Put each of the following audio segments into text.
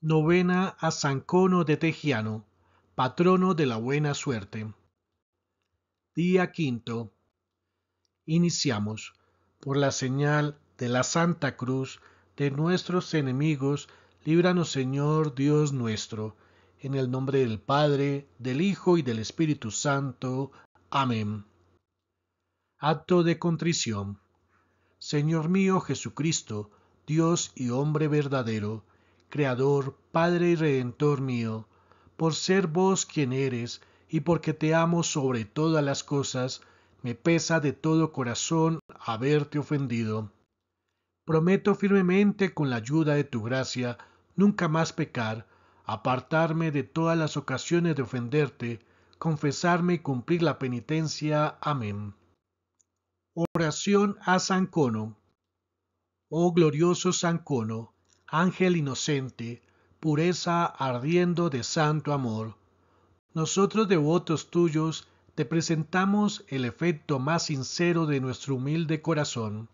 Novena a San Cono de Tejiano, patrono de la buena suerte. Día quinto. Iniciamos por la señal de la Santa Cruz de nuestros enemigos, líbranos Señor Dios nuestro, en el nombre del Padre, del Hijo y del Espíritu Santo. Amén. Acto de contrición. Señor mío Jesucristo, Dios y hombre verdadero, Creador, Padre y Redentor mío, por ser vos quien eres y porque te amo sobre todas las cosas, me pesa de todo corazón haberte ofendido. Prometo firmemente, con la ayuda de tu gracia, nunca más pecar, apartarme de todas las ocasiones de ofenderte, confesarme y cumplir la penitencia. Amén. Oración a San Cono. Oh glorioso San Cono, Ángel inocente, pureza ardiendo de santo amor, nosotros devotos tuyos te presentamos el efecto más sincero de nuestro humilde corazón.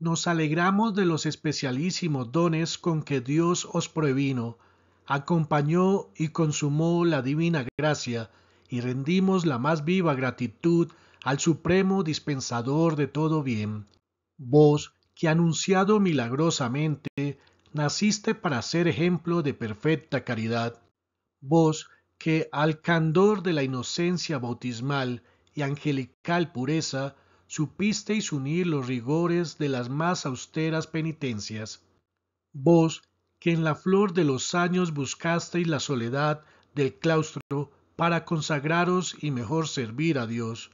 Nos alegramos de los especialísimos dones con que Dios os provino, acompañó y consumó la divina gracia, y rendimos la más viva gratitud al Supremo Dispensador de todo bien. Vos, que anunciado milagrosamente naciste para ser ejemplo de perfecta caridad, vos que al candor de la inocencia bautismal y angelical pureza supisteis unir los rigores de las más austeras penitencias, vos que en la flor de los años buscasteis la soledad del claustro para consagraros y mejor servir a Dios,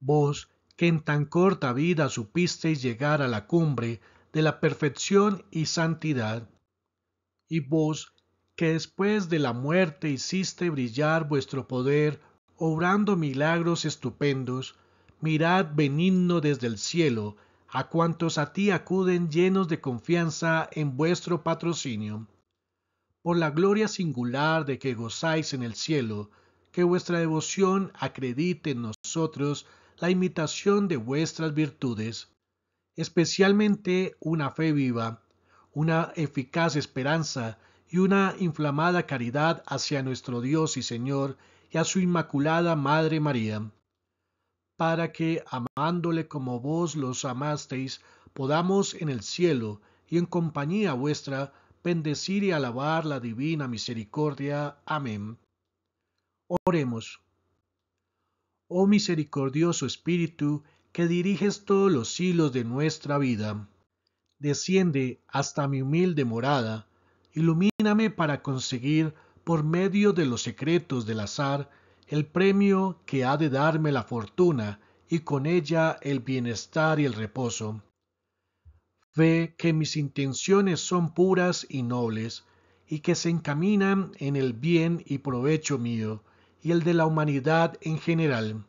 vos que en tan corta vida supisteis llegar a la cumbre de la perfección y santidad. Y vos, que después de la muerte hiciste brillar vuestro poder, obrando milagros estupendos, mirad benigno desde el cielo a cuantos a ti acuden llenos de confianza en vuestro patrocinio. Por la gloria singular de que gozáis en el cielo, que vuestra devoción acredite en nosotros la imitación de vuestras virtudes, especialmente una fe viva, una eficaz esperanza y una inflamada caridad hacia nuestro Dios y Señor y a su Inmaculada Madre María, para que, amándole como vos los amasteis, podamos en el cielo y en compañía vuestra bendecir y alabar la divina misericordia. Amén. Oremos. Oh misericordioso Espíritu, que diriges todos los hilos de nuestra vida. Desciende hasta mi humilde morada, ilumíname para conseguir, por medio de los secretos del azar, el premio que ha de darme la fortuna y con ella el bienestar y el reposo. Ve que mis intenciones son puras y nobles, y que se encaminan en el bien y provecho mío, y el de la humanidad en general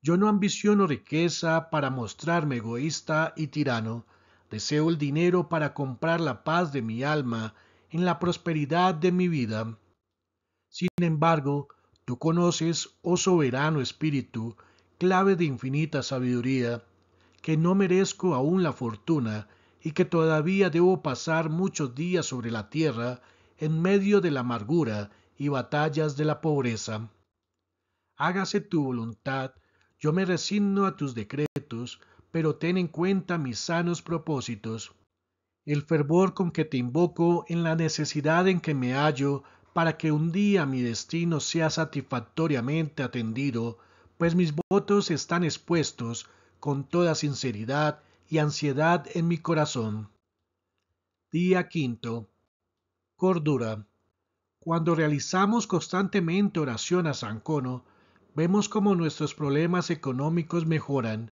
yo no ambiciono riqueza para mostrarme egoísta y tirano. Deseo el dinero para comprar la paz de mi alma en la prosperidad de mi vida. Sin embargo, tú conoces, oh soberano espíritu, clave de infinita sabiduría, que no merezco aún la fortuna y que todavía debo pasar muchos días sobre la tierra en medio de la amargura y batallas de la pobreza. Hágase tu voluntad yo me resigno a tus decretos, pero ten en cuenta mis sanos propósitos. El fervor con que te invoco en la necesidad en que me hallo para que un día mi destino sea satisfactoriamente atendido, pues mis votos están expuestos con toda sinceridad y ansiedad en mi corazón. Día quinto. Cordura. Cuando realizamos constantemente oración a San Cono, vemos cómo nuestros problemas económicos mejoran,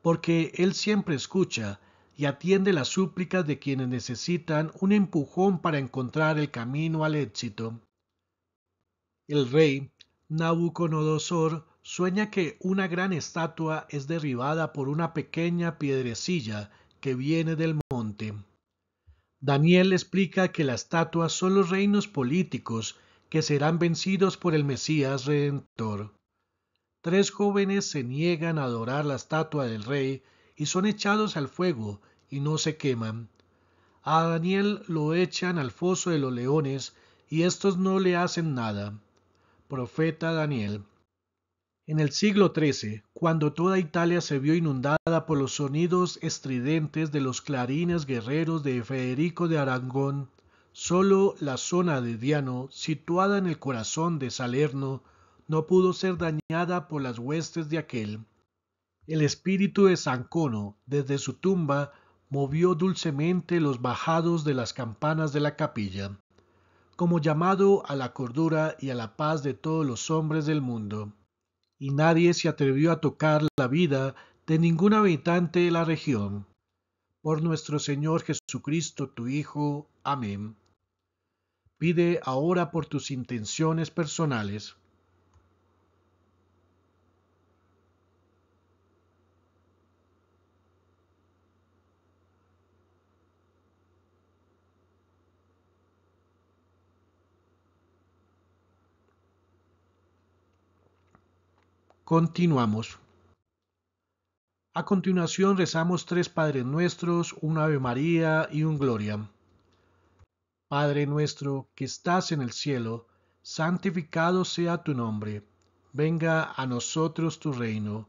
porque Él siempre escucha y atiende las súplicas de quienes necesitan un empujón para encontrar el camino al éxito. El rey Nabucodonosor sueña que una gran estatua es derribada por una pequeña piedrecilla que viene del monte. Daniel explica que las estatuas son los reinos políticos que serán vencidos por el Mesías Redentor tres jóvenes se niegan a adorar la estatua del rey y son echados al fuego y no se queman. A Daniel lo echan al foso de los leones y estos no le hacen nada. Profeta Daniel. En el siglo XIII, cuando toda Italia se vio inundada por los sonidos estridentes de los clarines guerreros de Federico de Aragón, solo la zona de Diano, situada en el corazón de Salerno, no pudo ser dañada por las huestes de aquel. El espíritu de San Cono, desde su tumba, movió dulcemente los bajados de las campanas de la capilla, como llamado a la cordura y a la paz de todos los hombres del mundo. Y nadie se atrevió a tocar la vida de ningún habitante de la región. Por nuestro Señor Jesucristo, tu Hijo. Amén. Pide ahora por tus intenciones personales. Continuamos. A continuación rezamos tres Padres Nuestros, un Ave María y un Gloria. Padre nuestro que estás en el cielo, santificado sea tu nombre. Venga a nosotros tu reino.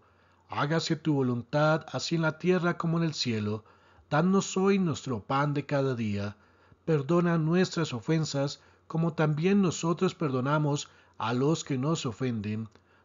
Hágase tu voluntad, así en la tierra como en el cielo. Danos hoy nuestro pan de cada día. Perdona nuestras ofensas, como también nosotros perdonamos a los que nos ofenden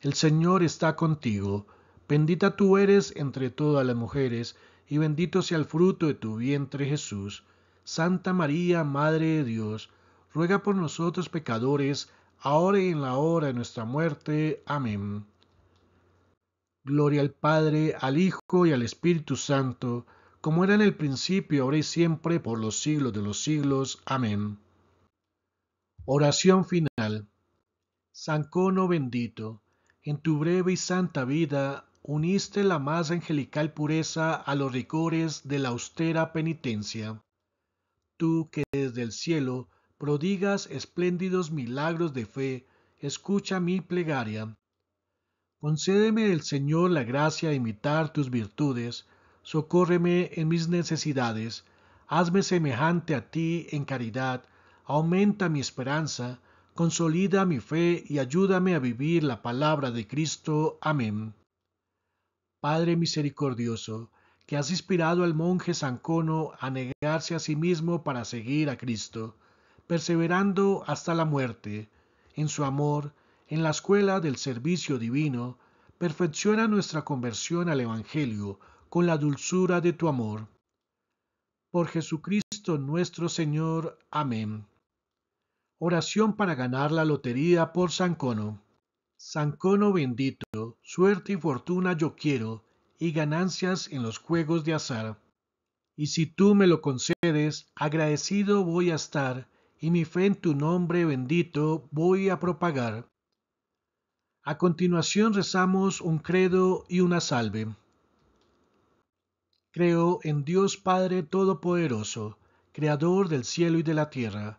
el Señor está contigo, bendita tú eres entre todas las mujeres, y bendito sea el fruto de tu vientre Jesús. Santa María, Madre de Dios, ruega por nosotros pecadores, ahora y en la hora de nuestra muerte. Amén. Gloria al Padre, al Hijo y al Espíritu Santo, como era en el principio, ahora y siempre, por los siglos de los siglos. Amén. Oración final. San Cono bendito en tu breve y santa vida uniste la más angelical pureza a los rigores de la austera penitencia. Tú que desde el cielo prodigas espléndidos milagros de fe, escucha mi plegaria. Concédeme el Señor la gracia de imitar tus virtudes, socórreme en mis necesidades, hazme semejante a ti en caridad, aumenta mi esperanza, consolida mi fe y ayúdame a vivir la palabra de Cristo. Amén. Padre misericordioso, que has inspirado al monje Sancono a negarse a sí mismo para seguir a Cristo, perseverando hasta la muerte, en su amor, en la escuela del servicio divino, perfecciona nuestra conversión al Evangelio con la dulzura de tu amor. Por Jesucristo nuestro Señor. Amén. Oración para ganar la lotería por San Cono bendito, suerte y fortuna yo quiero, y ganancias en los juegos de azar. Y si tú me lo concedes, agradecido voy a estar, y mi fe en tu nombre bendito voy a propagar. A continuación rezamos un credo y una salve. Creo en Dios Padre Todopoderoso, Creador del cielo y de la tierra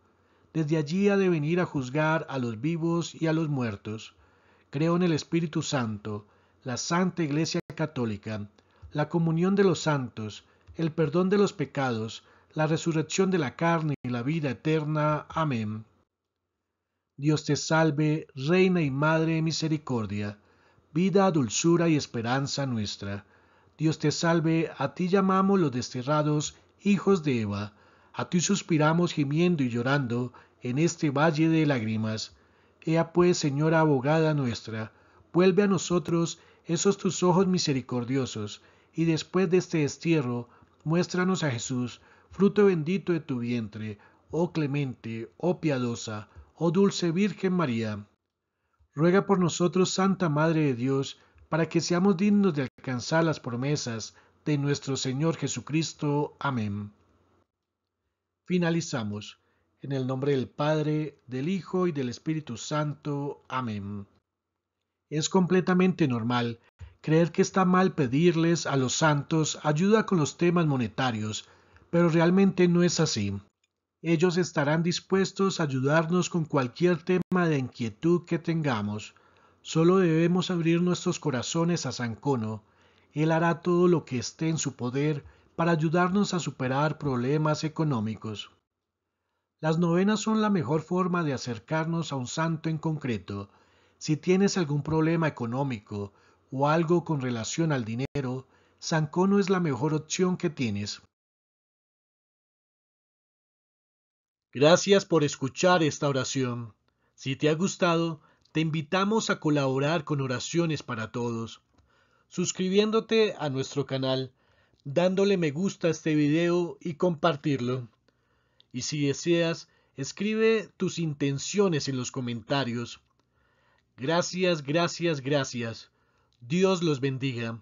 desde allí ha de venir a juzgar a los vivos y a los muertos. Creo en el Espíritu Santo, la Santa Iglesia Católica, la comunión de los santos, el perdón de los pecados, la resurrección de la carne y la vida eterna. Amén. Dios te salve, Reina y Madre de Misericordia, vida, dulzura y esperanza nuestra. Dios te salve, a ti llamamos los desterrados, hijos de Eva a ti suspiramos gimiendo y llorando en este valle de lágrimas. Ea pues, Señora abogada nuestra, vuelve a nosotros esos tus ojos misericordiosos, y después de este destierro, muéstranos a Jesús, fruto bendito de tu vientre, oh clemente, oh piadosa, oh dulce Virgen María. Ruega por nosotros, Santa Madre de Dios, para que seamos dignos de alcanzar las promesas de nuestro Señor Jesucristo. Amén finalizamos. En el nombre del Padre, del Hijo y del Espíritu Santo. Amén. Es completamente normal creer que está mal pedirles a los santos ayuda con los temas monetarios, pero realmente no es así. Ellos estarán dispuestos a ayudarnos con cualquier tema de inquietud que tengamos. Solo debemos abrir nuestros corazones a San Cono. Él hará todo lo que esté en su poder para ayudarnos a superar problemas económicos. Las novenas son la mejor forma de acercarnos a un santo en concreto. Si tienes algún problema económico o algo con relación al dinero, San Cono es la mejor opción que tienes. Gracias por escuchar esta oración. Si te ha gustado, te invitamos a colaborar con oraciones para todos, suscribiéndote a nuestro canal dándole me gusta a este video y compartirlo. Y si deseas, escribe tus intenciones en los comentarios. Gracias, gracias, gracias. Dios los bendiga.